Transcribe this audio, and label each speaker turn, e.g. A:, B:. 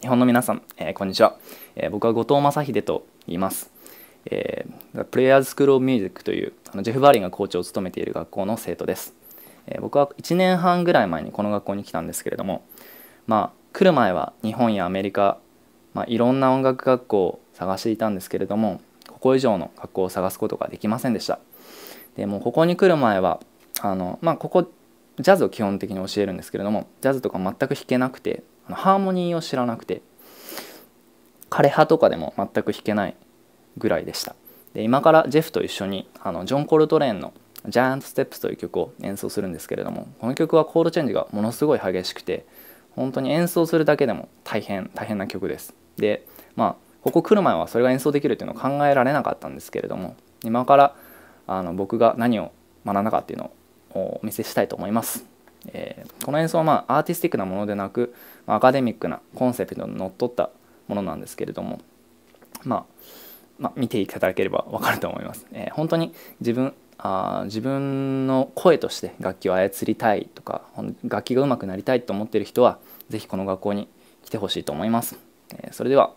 A: 日本の皆さん、えー、こんにちは、えー、僕は後藤正秀と言います、えー、プレイヤーズスクール・オブ・ミュージックというあのジェフ・バーリンが校長を務めている学校の生徒です、え僕は1年半ぐらい前にこの学校に来たんですけれどもまあ来る前は日本やアメリカ、まあ、いろんな音楽学校を探していたんですけれどもここ以上の学校を探すことができませんでしたでもここに来る前はあのまあここジャズを基本的に教えるんですけれどもジャズとか全く弾けなくてハーモニーを知らなくて枯葉とかでも全く弾けないぐらいでしたで今からジェフと一緒にあのジョン・コルトレーンの「ジャイアント・ステップス」という曲を演奏するんですけれどもこの曲はコードチェンジがものすごい激しくて本当に演奏するだけでも大変大変な曲ですでまあここ来る前はそれが演奏できるっていうのを考えられなかったんですけれども今からあの僕が何を学んだかっていうのをお見せしたいと思います。えー、この演奏はまあアーティスティックなものでなく、まあ、アカデミックなコンセプトにのっとったものなんですけれども、まあ、まあ、見ていただければ分かると思います。えー、本当に自分あ自分の声として楽器を操りたいとか楽器が上手くなりたいと思っている人は是非この学校に来てほしいと思います。えー、それでは